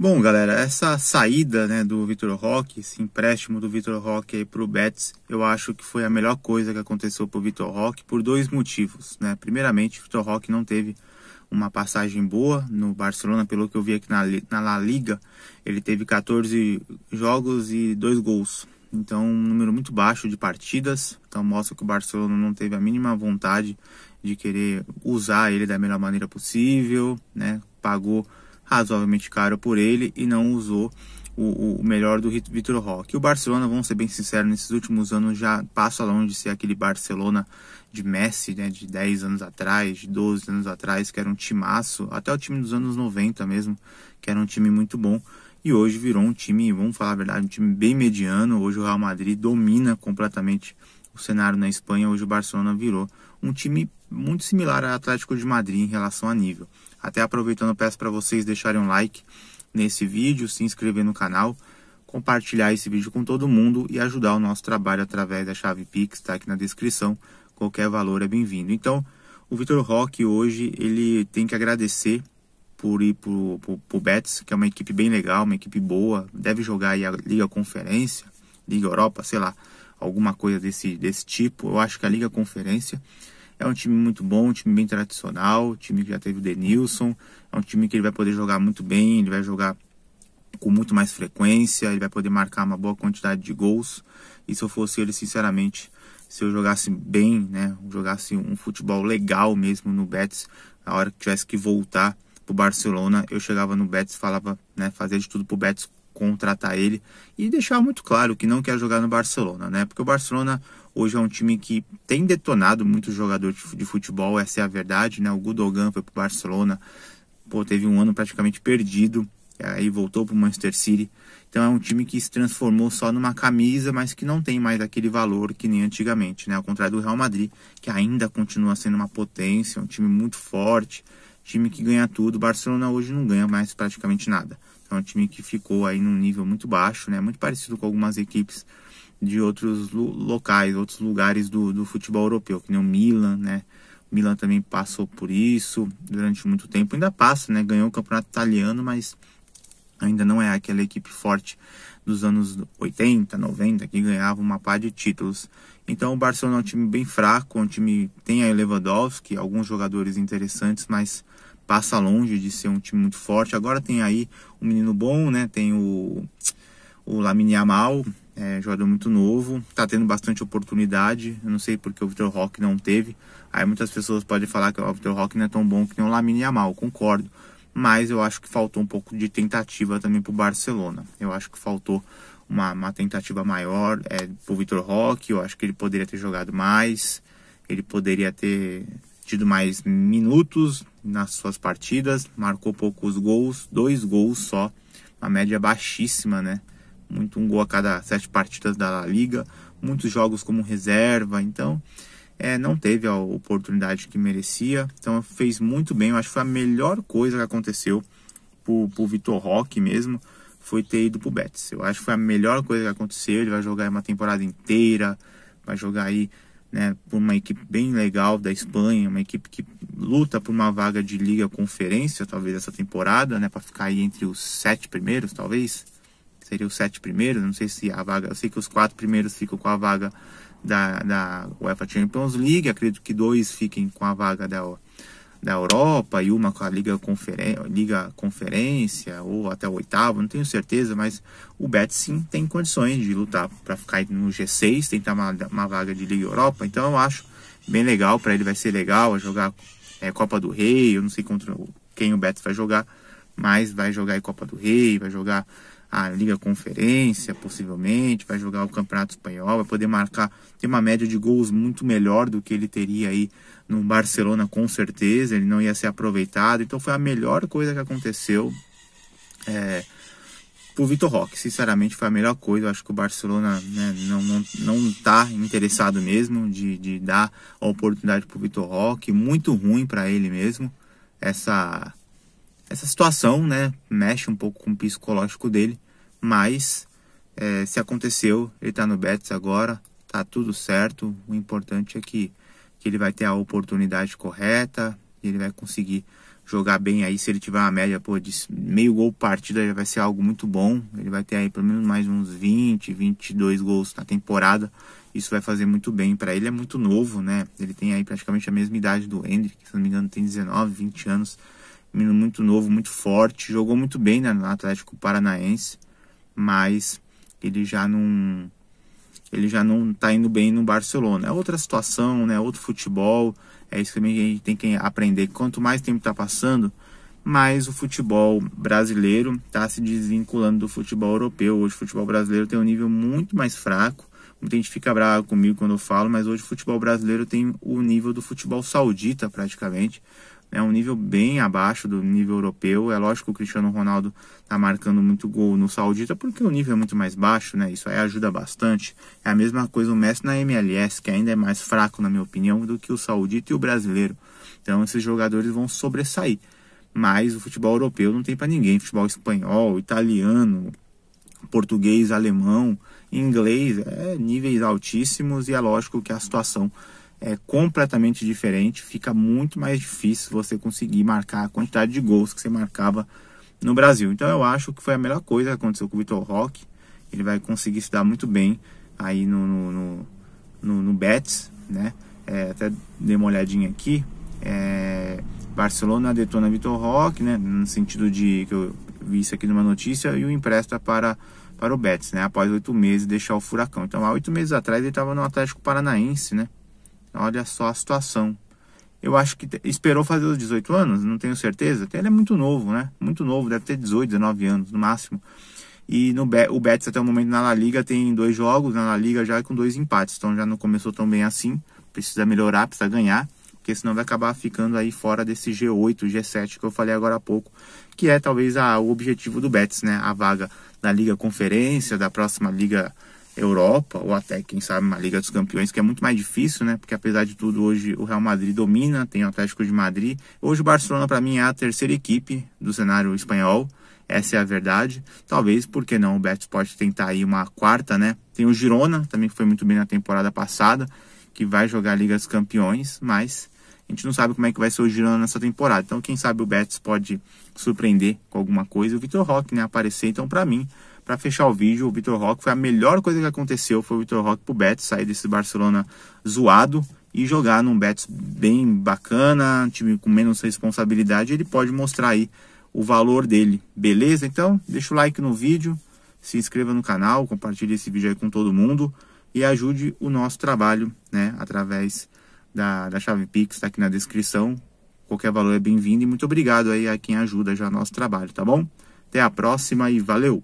Bom, galera, essa saída né, do Vitor Roque, esse empréstimo do Vitor Roque para o Betis, eu acho que foi a melhor coisa que aconteceu para o Vitor Roque por dois motivos. Né? Primeiramente, o Vitor Roque não teve uma passagem boa no Barcelona, pelo que eu vi aqui na, na La Liga, ele teve 14 jogos e dois gols. Então, um número muito baixo de partidas. Então, mostra que o Barcelona não teve a mínima vontade de querer usar ele da melhor maneira possível, né? Pagou razoavelmente caro por ele e não usou o, o melhor do Vitor Roque. O Barcelona, vamos ser bem sinceros, nesses últimos anos já passa longe de ser aquele Barcelona de Messi, né, de 10 anos atrás, de 12 anos atrás, que era um timaço, até o time dos anos 90 mesmo, que era um time muito bom e hoje virou um time, vamos falar a verdade, um time bem mediano. Hoje o Real Madrid domina completamente o cenário na Espanha. Hoje o Barcelona virou um time muito similar ao Atlético de Madrid em relação a nível. Até aproveitando, peço para vocês deixarem um like nesse vídeo, se inscrever no canal, compartilhar esse vídeo com todo mundo e ajudar o nosso trabalho através da chave Pix, está aqui na descrição. Qualquer valor é bem-vindo. Então, o Vitor Roque hoje ele tem que agradecer por ir pro, pro, pro Betis, que é uma equipe bem legal, uma equipe boa, deve jogar aí a Liga Conferência, Liga Europa, sei lá, alguma coisa desse, desse tipo. Eu acho que a Liga Conferência é um time muito bom, um time bem tradicional, um time que já teve o Denilson, é um time que ele vai poder jogar muito bem, ele vai jogar com muito mais frequência, ele vai poder marcar uma boa quantidade de gols. E se eu fosse ele, sinceramente, se eu jogasse bem, né, jogasse um futebol legal mesmo no Betis, a hora que tivesse que voltar pro Barcelona, eu chegava no Betis, falava, né, fazer de tudo pro Betis contratar ele e deixar muito claro que não quer jogar no Barcelona, né? Porque o Barcelona hoje é um time que tem detonado muito jogador de futebol, essa é a verdade, né? O Gudogan foi pro Barcelona, pô, teve um ano praticamente perdido, aí voltou pro Manchester City. Então é um time que se transformou só numa camisa, mas que não tem mais aquele valor que nem antigamente, né? Ao contrário do Real Madrid, que ainda continua sendo uma potência, um time muito forte, time que ganha tudo. O Barcelona hoje não ganha mais praticamente nada é um time que ficou aí num nível muito baixo, né? Muito parecido com algumas equipes de outros locais, outros lugares do, do futebol europeu, que nem o Milan, né? O Milan também passou por isso durante muito tempo, ainda passa, né? Ganhou o campeonato italiano, mas ainda não é aquela equipe forte dos anos 80, 90, que ganhava uma par de títulos. Então o Barcelona é um time bem fraco, é um time tem a Lewandowski, alguns jogadores interessantes, mas passa longe de ser um time muito forte. Agora tem aí um menino bom, né? Tem o, o Lamine é, jogador muito novo, tá tendo bastante oportunidade. Eu não sei porque o Vitor Roque não teve. Aí muitas pessoas podem falar que o Vitor Roque não é tão bom que nem o Lamine Amal, concordo. Mas eu acho que faltou um pouco de tentativa também pro Barcelona. Eu acho que faltou uma, uma tentativa maior é, pro Vitor Roque. Eu acho que ele poderia ter jogado mais. Ele poderia ter tido mais minutos nas suas partidas, marcou poucos gols, dois gols só, uma média baixíssima, né? Muito um gol a cada sete partidas da La Liga, muitos jogos como reserva, então é, não teve a oportunidade que merecia. Então fez muito bem, eu acho que foi a melhor coisa que aconteceu pro, pro Vitor Roque mesmo, foi ter ido pro Betis. Eu acho que foi a melhor coisa que aconteceu, ele vai jogar uma temporada inteira, vai jogar aí né, por uma equipe bem legal da Espanha, uma equipe que luta por uma vaga de liga conferência, talvez essa temporada, né, para ficar aí entre os sete primeiros, talvez. Seria os sete primeiros, não sei se a vaga, eu sei que os quatro primeiros ficam com a vaga da, da UEFA Champions League, acredito que dois fiquem com a vaga da da Europa e uma com a Liga, Conferen Liga Conferência ou até o oitavo, não tenho certeza, mas o Betis sim tem condições de lutar para ficar no G6, tentar uma, uma, vaga de Liga Europa. Então eu acho bem legal, para ele vai ser legal jogar é, Copa do Rei, eu não sei contra quem o Betis vai jogar, mas vai jogar Copa do Rei, vai jogar a Liga Conferência, possivelmente, vai jogar o Campeonato Espanhol, vai poder marcar, ter uma média de gols muito melhor do que ele teria aí no Barcelona, com certeza, ele não ia ser aproveitado. Então foi a melhor coisa que aconteceu é, pro Vitor Roque, sinceramente foi a melhor coisa. Eu acho que o Barcelona né, não, não, não tá interessado mesmo de, de dar a oportunidade pro Vitor Roque, muito ruim para ele mesmo. Essa essa situação, né, mexe um pouco com o psicológico dele, mas é, se aconteceu, ele está no Betis agora, tá tudo certo. O importante é que, que ele vai ter a oportunidade correta, ele vai conseguir jogar bem aí. Se ele tiver uma média pô, de meio gol partida, já vai ser algo muito bom. Ele vai ter aí pelo menos mais uns 20, 22 gols na temporada. Isso vai fazer muito bem para ele. É muito novo, né? Ele tem aí praticamente a mesma idade do Hendrick, se não me engano, tem 19, 20 anos menino muito novo, muito forte, jogou muito bem né, no Atlético Paranaense, mas ele já não ele já não tá indo bem no Barcelona. É outra situação, né? Outro futebol. É isso que a gente tem que aprender. Quanto mais tempo tá passando, mais o futebol brasileiro tá se desvinculando do futebol europeu. Hoje o futebol brasileiro tem um nível muito mais fraco. Muita gente fica bravo comigo quando eu falo, mas hoje o futebol brasileiro tem o nível do futebol saudita praticamente. É um nível bem abaixo do nível europeu. É lógico que o Cristiano Ronaldo está marcando muito gol no Saudita porque o nível é muito mais baixo, né? Isso aí ajuda bastante. É a mesma coisa o Messi na MLS, que ainda é mais fraco, na minha opinião, do que o Saudita e o brasileiro. Então esses jogadores vão sobressair. Mas o futebol europeu não tem para ninguém. Futebol espanhol, italiano, português, alemão, inglês, é níveis altíssimos e é lógico que a situação é completamente diferente, fica muito mais difícil você conseguir marcar a quantidade de gols que você marcava no Brasil. Então eu acho que foi a melhor coisa que aconteceu com o Vitor Roque. Ele vai conseguir se dar muito bem aí no, no, no, no Betis, né? É, até dei uma olhadinha aqui. É, Barcelona detona Vitor Roque, né? No sentido de que eu vi isso aqui numa notícia e o empresta é para para o Betis, né? Após oito meses deixar o furacão. Então há oito meses atrás ele estava no Atlético Paranaense, né? Olha só a situação. Eu acho que esperou fazer os 18 anos, não tenho certeza. Até ele é muito novo, né? Muito novo, deve ter 18, 19 anos no máximo. E no Be o Betis até o momento na La Liga tem dois jogos, na La Liga já é com dois empates. Então já não começou tão bem assim. Precisa melhorar, precisa ganhar, porque senão vai acabar ficando aí fora desse G8, G7 que eu falei agora há pouco, que é talvez a, o objetivo do Betis, né? A vaga da Liga Conferência, da próxima Liga Europa ou até, quem sabe, uma Liga dos Campeões, que é muito mais difícil, né? Porque apesar de tudo, hoje o Real Madrid domina, tem o Atlético de Madrid. Hoje o Barcelona, para mim, é a terceira equipe do cenário espanhol. Essa é a verdade. Talvez, por que não, o Betis pode tentar aí uma quarta, né? Tem o Girona, também que foi muito bem na temporada passada, que vai jogar a Liga dos Campeões, mas a gente não sabe como é que vai ser o Girona nessa temporada. Então, quem sabe o Betis pode surpreender com alguma coisa. O Vitor Roque, né, aparecer. Então, para mim, para fechar o vídeo, o Vitor Roque foi a melhor coisa que aconteceu, foi o Vitor Roque pro Betis sair desse Barcelona zoado e jogar num Betis bem bacana, um time com menos responsabilidade, ele pode mostrar aí o valor dele. Beleza? Então, deixa o like no vídeo, se inscreva no canal, compartilhe esse vídeo aí com todo mundo e ajude o nosso trabalho, né, através da, da chave Pix, tá aqui na descrição. Qualquer valor é bem-vindo e muito obrigado aí a quem ajuda já nosso trabalho, tá bom? Até a próxima e valeu!